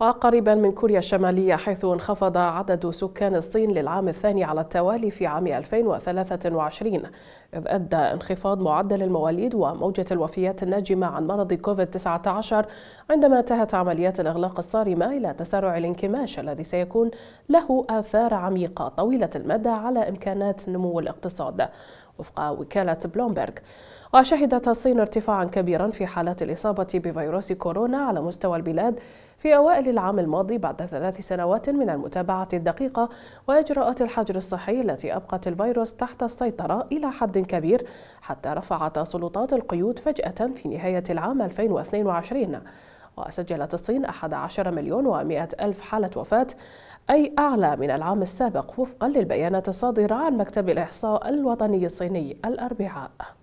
وقريبا من كوريا الشمالية حيث انخفض عدد سكان الصين للعام الثاني على التوالي في عام 2023 إذ أدى انخفاض معدل المواليد وموجة الوفيات الناجمة عن مرض كوفيد-19 عندما انتهت عمليات الإغلاق الصارمة إلى تسارع الانكماش الذي سيكون له آثار عميقة طويلة المدى على إمكانات نمو الاقتصاد وفق وكالة بلومبرغ وشهدت الصين ارتفاعا كبيرا في حالات الإصابة بفيروس كورونا على مستوى البلاد في أوائل العام الماضي بعد ثلاث سنوات من المتابعة الدقيقة وإجراءات الحجر الصحي التي أبقت الفيروس تحت السيطرة إلى حد كبير حتى رفعت سلطات القيود فجأة في نهاية العام 2022 وسجلت الصين 11 مليون و100 ألف حالة وفاة أي أعلى من العام السابق وفقا للبيانات الصادرة عن مكتب الإحصاء الوطني الصيني الأربعاء